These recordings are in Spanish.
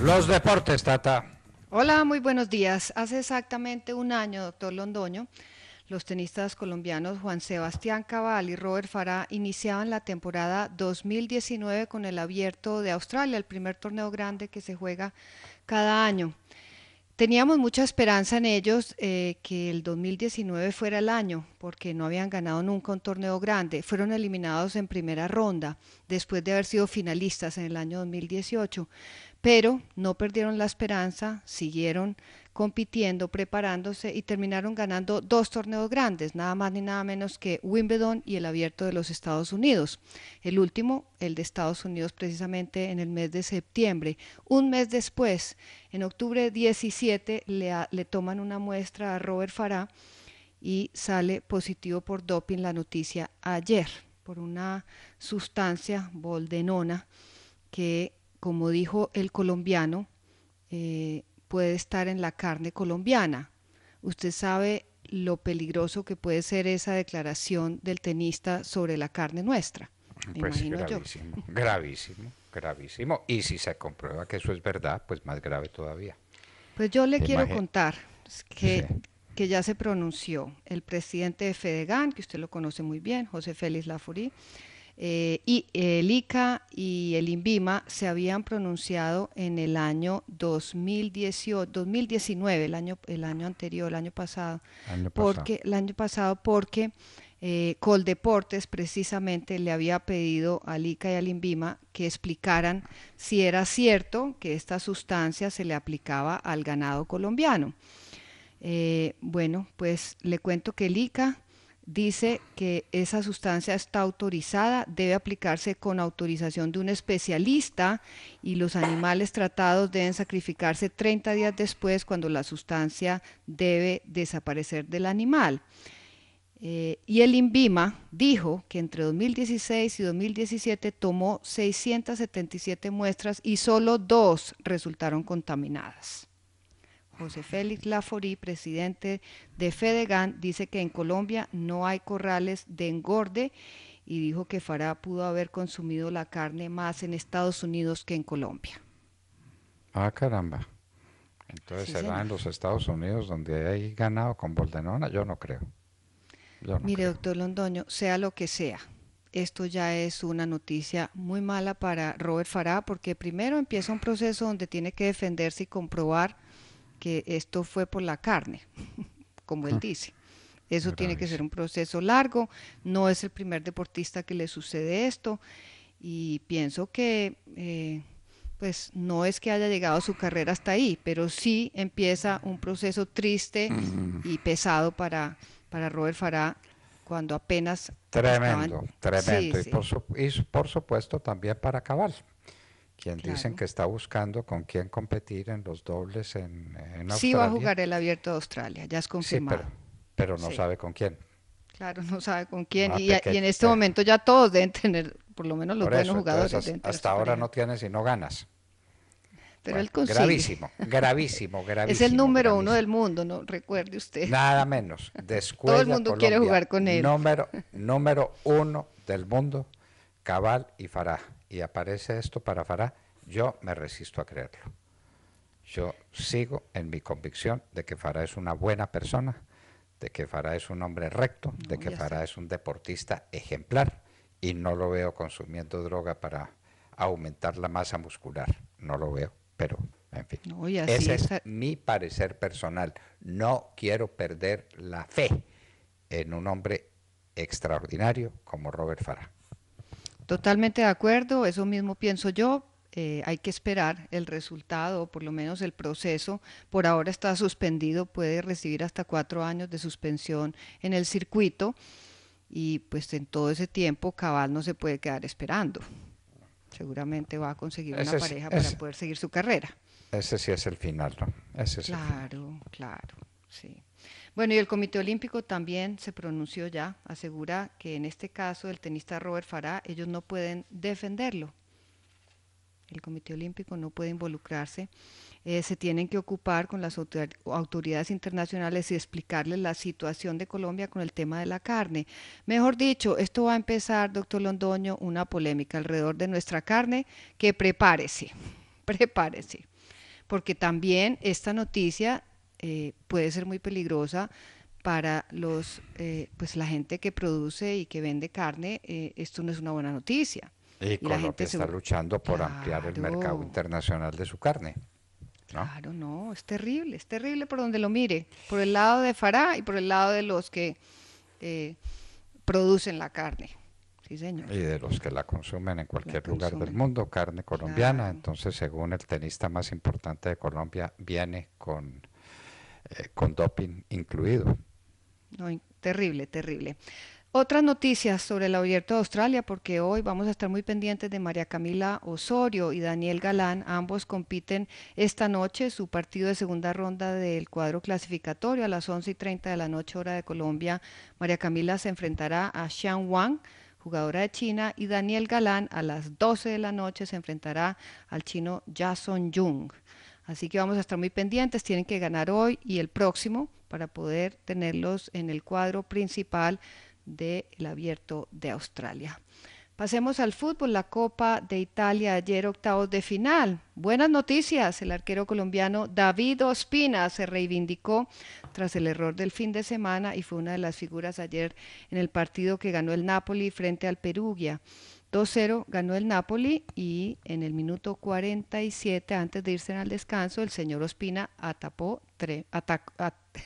Los deportes, Tata. Hola, muy buenos días. Hace exactamente un año, doctor Londoño, los tenistas colombianos Juan Sebastián Cabal y Robert Farah iniciaban la temporada 2019 con el Abierto de Australia, el primer torneo grande que se juega cada año. Teníamos mucha esperanza en ellos eh, que el 2019 fuera el año, porque no habían ganado nunca un torneo grande. Fueron eliminados en primera ronda, después de haber sido finalistas en el año 2018. Pero no perdieron la esperanza, siguieron compitiendo, preparándose y terminaron ganando dos torneos grandes, nada más ni nada menos que Wimbledon y el Abierto de los Estados Unidos. El último, el de Estados Unidos, precisamente en el mes de septiembre. Un mes después, en octubre 17, le, toman una muestra a Robert Farah y sale positivo por doping la noticia ayer, por una sustancia, boldenona, que, como dijo el colombiano, eh, puede estar en la carne colombiana. Usted sabe lo peligroso que puede ser esa declaración del tenista sobre la carne nuestra. Pues gravísimo, gravísimo, gravísimo. Y si se comprueba que eso es verdad, pues más grave todavía. Pues yo le quiero contar pues, que, que ya se pronunció el presidente de Fedegan, que usted lo conoce muy bien, José Félix Lafurí, eh, y el ICA y el INVIMA se habían pronunciado en el año 2018, 2019, el año, el año anterior, el año pasado, porque el año pasado porque eh, Coldeportes precisamente le había pedido al ICA y al INVIMA que explicaran si era cierto que esta sustancia se le aplicaba al ganado colombiano. Eh, bueno, pues le cuento que el ICA dice que esa sustancia está autorizada, debe aplicarse con autorización de un especialista y los animales tratados deben sacrificarse 30 días después cuando la sustancia debe desaparecer del animal. Eh, y el INVIMA dijo que entre 2016 y 2017 tomó 677 muestras y solo dos resultaron contaminadas. José Félix Laforí, presidente de Fedegan, dice que en Colombia no hay corrales de engorde y dijo que Farah pudo haber consumido la carne más en Estados Unidos que en Colombia. Ah, caramba. Entonces será en los Estados Unidos donde hay ganado con boldenona, yo no creo. Mire, doctor Londoño, sea lo que sea, esto ya es una noticia muy mala para Robert Farah porque primero empieza un proceso donde tiene que defenderse y comprobar que esto fue por la carne, como él ah, dice. Eso tiene que ser un proceso largo, no es el primer deportista que le sucede esto y pienso que eh, pues no es que haya llegado su carrera hasta ahí, pero sí empieza un proceso triste y pesado para, para Robert Farah cuando apenas... Tremendo, tremendo. y, Por supuesto también para acabar quien dicen que está buscando con quién competir en los dobles en, Australia. Sí va a jugar el abierto de Australia, ya es confirmado. Sí, pero, no sabe con quién. Claro, no sabe con quién. Y, en este momento ya todos deben tener, por lo menos los buenos jugadores. hasta, ahora no tienes y no ganas. Pero él consigue. Gravísimo, gravísimo, gravísimo. Es el número uno del mundo, no recuerde usted. Nada menos. Todo el mundo quiere jugar con él. Número, número uno del mundo, Cabal y Farah y aparece esto para Farah, yo me resisto a creerlo. Yo sigo en mi convicción de que Farah es una buena persona, de que Farah es un hombre recto, de que Farah es un deportista ejemplar y no lo veo consumiendo droga para aumentar la masa muscular. No lo veo, pero en fin. Ese es mi parecer personal. No quiero perder la fe en un hombre extraordinario como Robert Farah. Totalmente de acuerdo, eso mismo pienso yo. Eh, hay que esperar el resultado, o por lo menos el proceso. Por ahora está suspendido, puede recibir hasta cuatro años de suspensión en el circuito y pues en todo ese tiempo Cabal no se puede quedar esperando. Seguramente va a conseguir una pareja para poder seguir su carrera. Ese sí es el final, ¿no? Ese claro, claro, sí. Bueno, y el Comité Olímpico también se pronunció ya, asegura que en este caso el tenista Robert Farah, ellos no pueden defenderlo. El Comité Olímpico no puede involucrarse. Eh, se tienen que ocupar con las autoridades internacionales y explicarles la situación de Colombia con el tema de la carne. Mejor dicho, esto va a empezar, doctor Londoño, una polémica alrededor de nuestra carne, que prepárese, prepárese, porque también esta noticia eh, puede ser muy peligrosa para los, eh, pues la gente que produce y que vende carne, eh, esto no es una buena noticia. Y, la gente está luchando por ampliar el mercado internacional de su carne. Claro, no, es terrible, es terrible por donde lo mire, por el lado de Farah y por el lado de los que producen la carne. Sí, señor. Y de los que la consumen en cualquier lugar del mundo, carne colombiana. Entonces, según el tenista más importante de Colombia, viene con eh, con doping incluido. terrible, terrible. Otras noticias sobre el abierto de Australia, porque hoy vamos a estar muy pendientes de María Camila Osorio y Daniel Galán. Ambos compiten esta noche su partido de segunda ronda del cuadro clasificatorio a las 11 y 30 de la noche, hora de Colombia. María Camila se enfrentará a Xiang Wang, jugadora de China, y Daniel Galán a las 12 de la noche se enfrentará al chino Jason Jung. Así que vamos a estar muy pendientes, tienen que ganar hoy y el próximo para poder tenerlos en el cuadro principal del abierto de Australia. Pasemos al fútbol, la Copa de Italia ayer octavos de final. Buenas noticias, el arquero colombiano David Ospina se reivindicó tras el error del fin de semana y fue una de las figuras ayer en el partido que ganó el Napoli frente al Perugia. 2-0 ganó el Napoli y en el minuto 47, antes de irse al descanso, el señor Ospina atapó,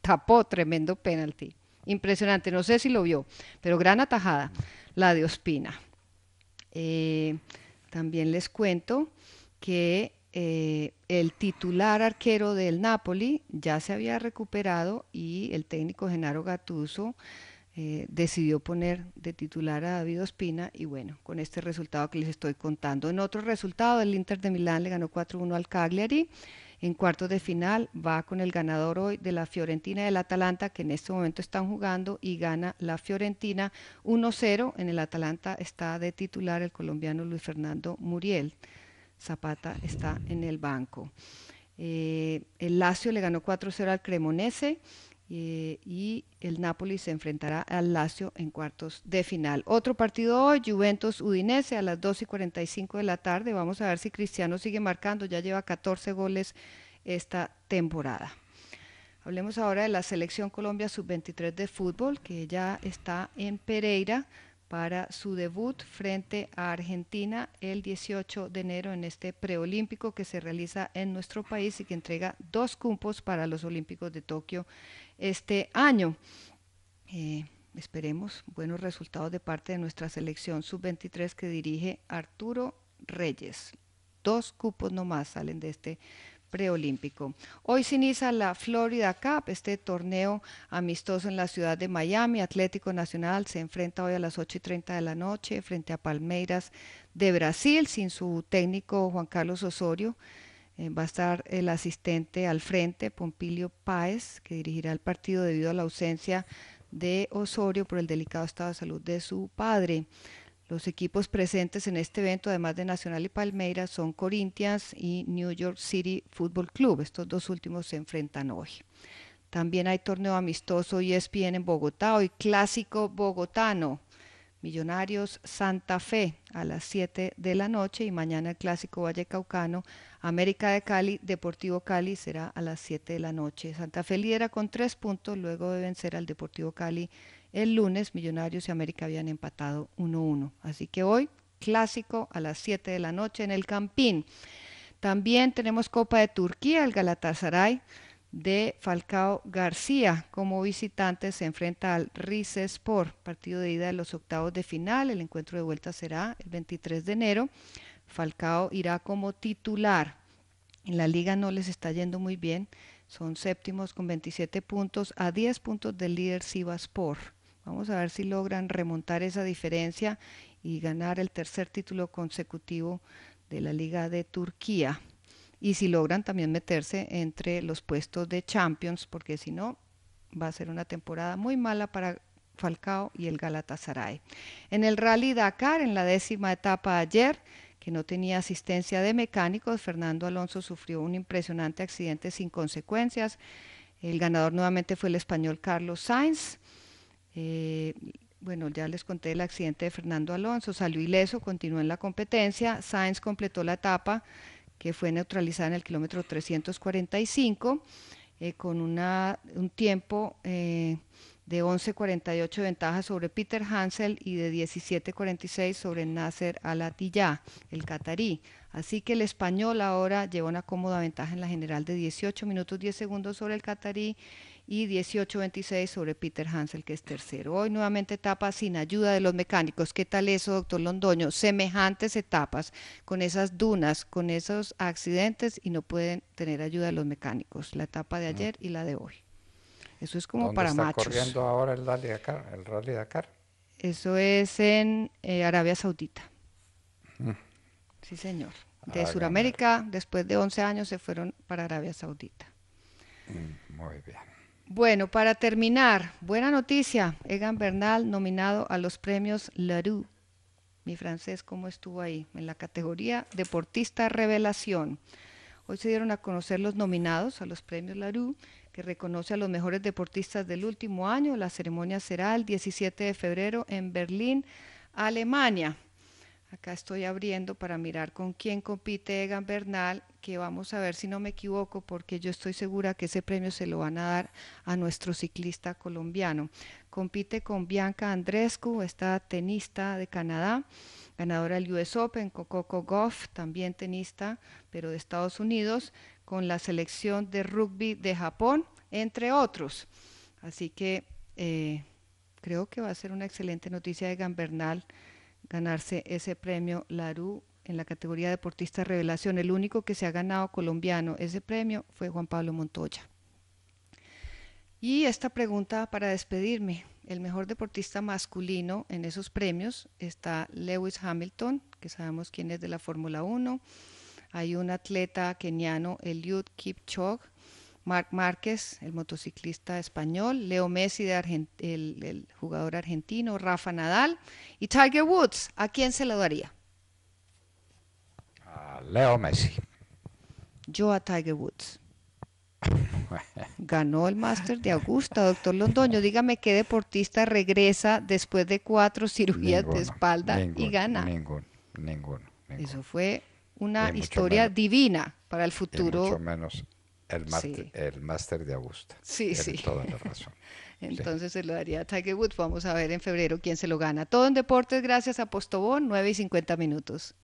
tapó tremendo penalti. Impresionante, no sé si lo vio, pero gran atajada la de Ospina. Eh, también les cuento que eh, el titular arquero del Napoli ya se había recuperado y el técnico Genaro Gatuso eh, decidió poner de titular a David Ospina y bueno, con este resultado que les estoy contando. En otro resultado, el Inter de Milán le ganó 4-1 al Cagliari. En cuartos de final va con el ganador hoy de la Fiorentina y del Atalanta, que en este momento están jugando y gana la Fiorentina 1-0. En el Atalanta está de titular el colombiano Luis Fernando Muriel. Zapata está en el banco. Eh, el Lazio le ganó 4-0 al Cremonese. Eh, y el Napoli se enfrentará al Lazio en cuartos de final. Otro partido hoy, Juventus Udinese a las 2 y 45 de la tarde. Vamos a ver si Cristiano sigue marcando, ya lleva 14 goles esta temporada. Hablemos ahora de la selección Colombia sub-23 de fútbol, que ya está en Pereira para su debut frente a Argentina el 18 de enero en este preolímpico que se realiza en nuestro país y que entrega dos cupos para los Olímpicos de Tokio este año. Eh, esperemos buenos resultados de parte de nuestra selección sub-23 que dirige Arturo Reyes. Dos cupos nomás salen de este preolímpico. Hoy se inicia la Florida Cup, este torneo amistoso en la ciudad de Miami. Atlético Nacional se enfrenta hoy a las 8 y 30 de la noche frente a Palmeiras de Brasil sin su técnico Juan Carlos Osorio. Eh, va a estar el asistente al frente, Pompilio Páez, que dirigirá el partido debido a la ausencia de Osorio por el delicado estado de salud de su padre. Los equipos presentes en este evento, además de Nacional y Palmeiras, son Corinthians y New York City Football Club. Estos dos últimos se enfrentan hoy. También hay torneo amistoso ESPN en Bogotá, hoy clásico bogotano. Millonarios Santa Fe a las 7 de la noche y mañana el clásico Vallecaucano América de Cali, Deportivo Cali será a las 7 de la noche. Santa Fe lidera con 3 puntos, luego de vencer al Deportivo Cali el lunes. Millonarios y América habían empatado 1-1. Así que hoy clásico a las 7 de la noche en el Campín. También tenemos Copa de Turquía, el Galatasaray de Falcao García. Como visitante se enfrenta al Rizespor, partido de ida de los octavos de final. El encuentro de vuelta será el 23 de enero. Falcao irá como titular. En la liga no les está yendo muy bien. Son séptimos con 27 puntos a 10 puntos del líder Sivaspor. Vamos a ver si logran remontar esa diferencia y ganar el tercer título consecutivo de la Liga de Turquía y si logran también meterse entre los puestos de Champions, porque si no, va a ser una temporada muy mala para Falcao y el Galatasaray. En el Rally Dakar, en la décima etapa ayer, que no tenía asistencia de mecánicos, Fernando Alonso sufrió un impresionante accidente sin consecuencias. El ganador nuevamente fue el español Carlos Sainz. Eh, bueno, ya les conté el accidente de Fernando Alonso, salió ileso, continuó en la competencia, Sainz completó la etapa que fue neutralizada en el kilómetro 345 eh, con un tiempo eh, de 11.48 de ventaja sobre Peter Hansel y de 17.46 sobre Nasser Al-Attiyah, el catarí. Así que el español ahora lleva una cómoda ventaja en la general de 18 minutos 10 segundos sobre el catarí y 18-26 sobre Peter Hansel, que es tercero. Hoy nuevamente etapa sin ayuda de los mecánicos. ¿Qué tal eso, doctor Londoño? Semejantes etapas con esas dunas, con esos accidentes y no pueden tener ayuda de los mecánicos. La etapa de mm. ayer y la de hoy. Eso es como ¿Dónde para está corriendo ahora el Rally Dakar? El Eso es en eh, Arabia Saudita. Mm. Sí, señor. De Suramérica ah, Sudamérica, después de 11 años, se fueron para Arabia Saudita. Mm, muy bien. Bueno, para terminar, buena noticia. Egan Bernal nominado a los premios Larue. Mi francés, ¿cómo estuvo ahí? En la categoría Deportista Revelación. Hoy se dieron a conocer los nominados a los premios Larue, que reconoce a los mejores deportistas del último año. La ceremonia será el 17 de febrero en Berlín, Alemania. Acá estoy abriendo para mirar con quién compite Egan Bernal, que vamos a ver si no me equivoco, porque yo estoy segura que ese premio se lo van a dar a nuestro ciclista colombiano. Compite con Bianca Andrescu, esta tenista de Canadá, ganadora del US Open, con Coco Goff, también tenista, pero de Estados Unidos, con la selección de rugby de Japón, entre otros. Así que eh, creo que va a ser una excelente noticia de Egan Bernal ganarse ese premio LARU en la categoría deportista revelación. El único que se ha ganado colombiano ese premio fue Juan Pablo Montoya. Y esta pregunta para despedirme. El mejor deportista masculino en esos premios está Lewis Hamilton, que sabemos quién es de la Fórmula 1. Hay un atleta keniano, Eliud Kipchoge, Marc Márquez, el motociclista español, Leo Messi, de el, jugador argentino, Rafa Nadal y Tiger Woods. ¿A quién se lo daría? A Leo Messi. Yo a Tiger Woods. Ganó el Master de Augusta, doctor Londoño. Dígame qué deportista regresa después de cuatro cirugías de espalda y gana. Ninguno, ninguno, Eso fue una historia divina para el futuro. mucho menos el, máster de Augusta. Sí, sí. Toda la razón. Entonces se lo daría a Tiger Woods. Vamos a ver en febrero quién se lo gana. Todo en deportes, gracias a Postobón, 9 y 50 minutos.